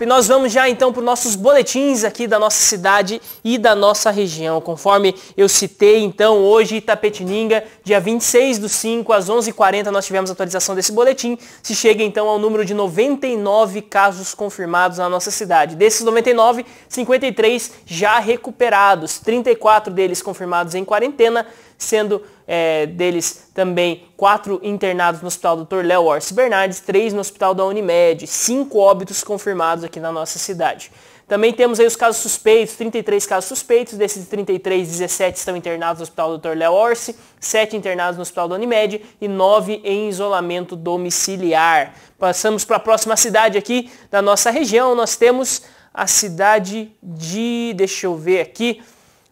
E nós vamos já então para os nossos boletins aqui da nossa cidade e da nossa região. Conforme eu citei, então, hoje Itapetininga, dia 26 do 5 às 11h40 nós tivemos atualização desse boletim. Se chega então ao número de 99 casos confirmados na nossa cidade. Desses 99, 53 já recuperados, 34 deles confirmados em quarentena, sendo é, deles também quatro internados no hospital Dr. Léo Orsi Bernardes, três no hospital da Unimed, cinco óbitos confirmados aqui na nossa cidade. Também temos aí os casos suspeitos, 33 casos suspeitos, desses 33, 17 estão internados no hospital Dr. Léo Orsi, sete internados no hospital da Unimed e nove em isolamento domiciliar. Passamos para a próxima cidade aqui da nossa região, nós temos a cidade de, deixa eu ver aqui,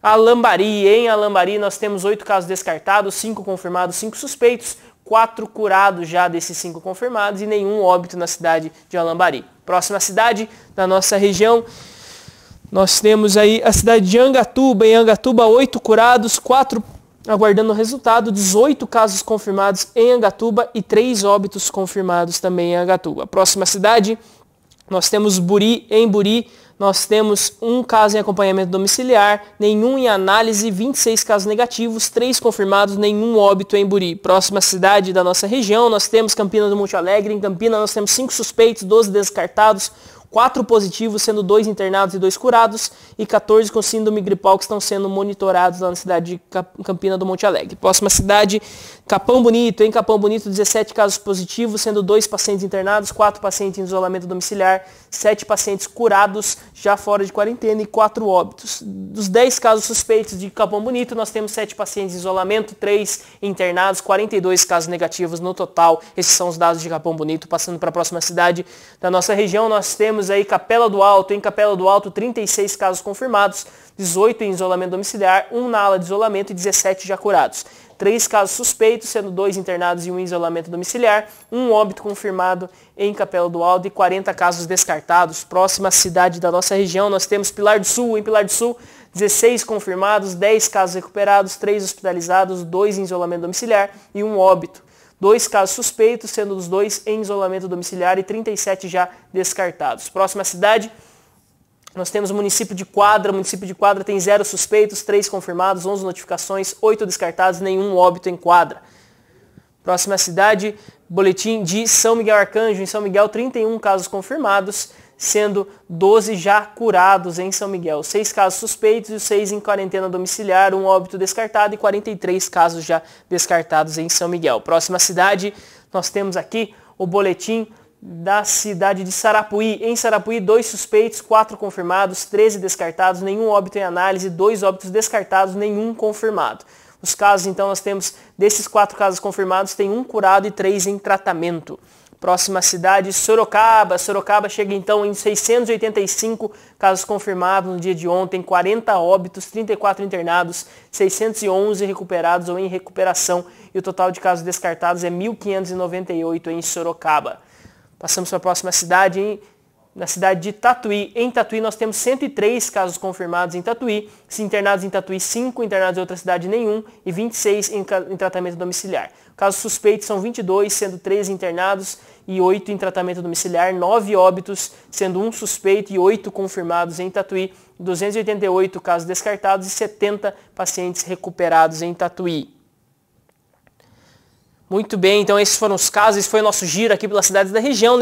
Alambari, em Alambari nós temos oito casos descartados, cinco confirmados, cinco suspeitos, quatro curados já desses cinco confirmados e nenhum óbito na cidade de Alambari. Próxima cidade da nossa região, nós temos aí a cidade de Angatuba. Em Angatuba, oito curados, quatro aguardando o resultado, 18 casos confirmados em Angatuba e três óbitos confirmados também em Angatuba. Próxima cidade, nós temos Buri, em Buri, nós temos um caso em acompanhamento domiciliar, nenhum em análise, 26 casos negativos, 3 confirmados, nenhum óbito em Buri. Próxima cidade da nossa região, nós temos Campina do Monte Alegre. Em Campina nós temos 5 suspeitos, 12 descartados, 4 positivos, sendo 2 internados e 2 curados, e 14 com síndrome gripal que estão sendo monitorados lá na cidade de Campina do Monte Alegre. Próxima cidade, Capão Bonito, em Capão Bonito, 17 casos positivos, sendo 2 pacientes internados, 4 pacientes em isolamento domiciliar, 7 pacientes curados, já fora de quarentena, e 4 óbitos. Dos 10 casos suspeitos de Capão Bonito, nós temos 7 pacientes em isolamento, 3 internados, 42 casos negativos no total. Esses são os dados de Capão Bonito. Passando para a próxima cidade da nossa região, nós temos temos aí Capela do Alto, em Capela do Alto 36 casos confirmados, 18 em isolamento domiciliar, 1 na ala de isolamento e 17 já curados. 3 casos suspeitos, sendo 2 internados e 1 em isolamento domiciliar, 1 óbito confirmado em Capela do Alto e 40 casos descartados. Próxima cidade da nossa região, nós temos Pilar do Sul, em Pilar do Sul 16 confirmados, 10 casos recuperados, 3 hospitalizados, 2 em isolamento domiciliar e 1 óbito dois casos suspeitos, sendo os dois em isolamento domiciliar e 37 já descartados. Próxima cidade, nós temos o município de Quadra. O município de Quadra tem zero suspeitos, três confirmados, 11 notificações, oito descartados, nenhum óbito em Quadra. Próxima cidade, boletim de São Miguel Arcanjo. Em São Miguel, 31 casos confirmados, sendo 12 já curados em São Miguel. Seis casos suspeitos e seis em quarentena domiciliar, um óbito descartado e 43 casos já descartados em São Miguel. Próxima cidade, nós temos aqui o boletim da cidade de Sarapuí. Em Sarapuí, dois suspeitos, quatro confirmados, 13 descartados, nenhum óbito em análise, dois óbitos descartados, nenhum confirmado. Os casos, então, nós temos, desses quatro casos confirmados, tem um curado e três em tratamento próxima cidade, Sorocaba. Sorocaba chega então em 685 casos confirmados no dia de ontem, 40 óbitos, 34 internados, 611 recuperados ou em recuperação e o total de casos descartados é 1.598 em Sorocaba. Passamos para a próxima cidade, em na cidade de Tatuí. Em Tatuí nós temos 103 casos confirmados em Tatuí, internados em Tatuí 5, internados em outra cidade nenhum e 26 em, em tratamento domiciliar. Casos suspeitos são 22, sendo 3 internados e 8 em tratamento domiciliar, 9 óbitos, sendo 1 suspeito e 8 confirmados em Tatuí, 288 casos descartados e 70 pacientes recuperados em Tatuí. Muito bem, então esses foram os casos, esse foi o nosso giro aqui pelas cidades da região. Né?